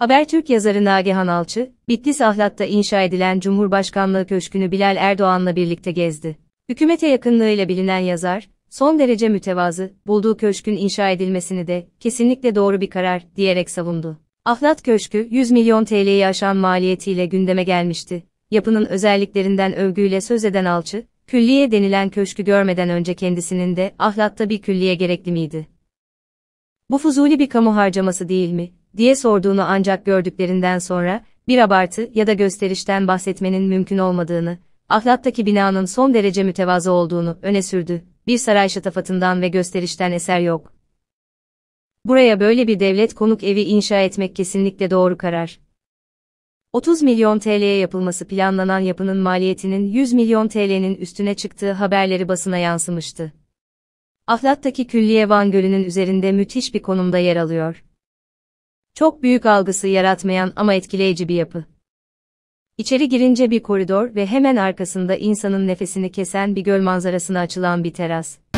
Habertürk yazarı Nagihan Alçı, Bitlis Ahlat'ta inşa edilen Cumhurbaşkanlığı Köşkü'nü Bilal Erdoğan'la birlikte gezdi. Hükümete yakınlığıyla bilinen yazar, son derece mütevazı, bulduğu köşkün inşa edilmesini de kesinlikle doğru bir karar diyerek savundu. Ahlat Köşkü 100 milyon TL'yi aşan maliyetiyle gündeme gelmişti. Yapının özelliklerinden övgüyle söz eden Alçı, külliye denilen köşkü görmeden önce kendisinin de ahlatta bir külliye gerekli miydi? Bu fuzuli bir kamu harcaması değil mi? diye sorduğunu ancak gördüklerinden sonra, bir abartı ya da gösterişten bahsetmenin mümkün olmadığını, ahlattaki binanın son derece mütevazı olduğunu öne sürdü. Bir saray şatafatından ve gösterişten eser yok. Buraya böyle bir devlet konuk evi inşa etmek kesinlikle doğru karar. 30 milyon TL'ye yapılması planlanan yapının maliyetinin 100 milyon TL'nin üstüne çıktığı haberleri basına yansımıştı. Ahlattaki Külliye Van Gölü'nün üzerinde müthiş bir konumda yer alıyor. Çok büyük algısı yaratmayan ama etkileyici bir yapı. İçeri girince bir koridor ve hemen arkasında insanın nefesini kesen bir göl manzarasına açılan bir teras.